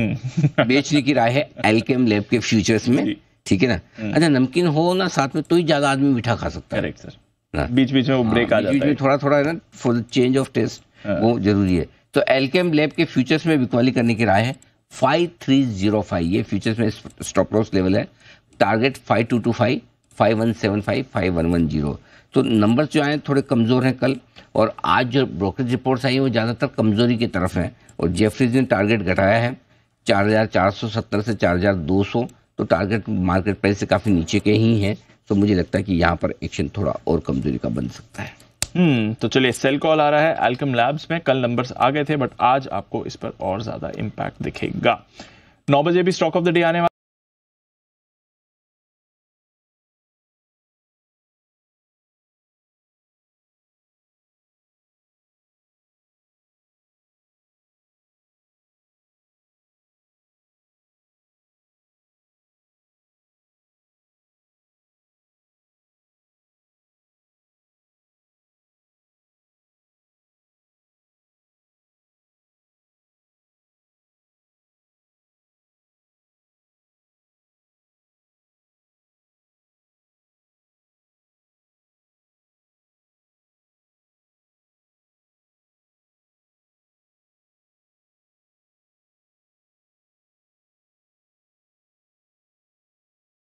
हम्म। बेचने की राय है एलकेम लैब के फ्यूचर्स में ठीक है ना हम्म। अच्छा नमकीन हो ना साथ में तो ही ज्यादा आदमी मीठा खा सकता है बीच बीच में वो ब्रेक हाँ, आ जाता है थोड़ा थोड़ा ना for the change of taste वो जरूरी है तो एलकेम लैब के फ्यूचर्स में बिकवाली करने की राय है फाइव थ्री जीरो फाइव ये फ्यूचर्स में स्टॉप लॉस लेवल है target five two two five five one seven five five one one zero तो नंबर जो आए थोड़े कमज़ोर हैं कल और आज जो ब्रोकरेज रिपोर्ट्स आई हैं वो ज़्यादातर कमज़ोरी की तरफ हैं और जेफरीज ने टारगेट घटाया है 4470 से 4200 तो टारगेट मार्केट प्राइस से काफ़ी नीचे के ही हैं तो मुझे लगता है कि यहाँ पर एक्शन थोड़ा और कमजोरी का बन सकता है हम्म तो चलिए सेल कॉल आ रहा है एल्कम लैब्स में कल नंबर्स आ गए थे बट आज आपको इस पर और ज़्यादा इम्पैक्ट दिखेगा नौ बजे भी स्टॉक ऑफ द डे आने वाला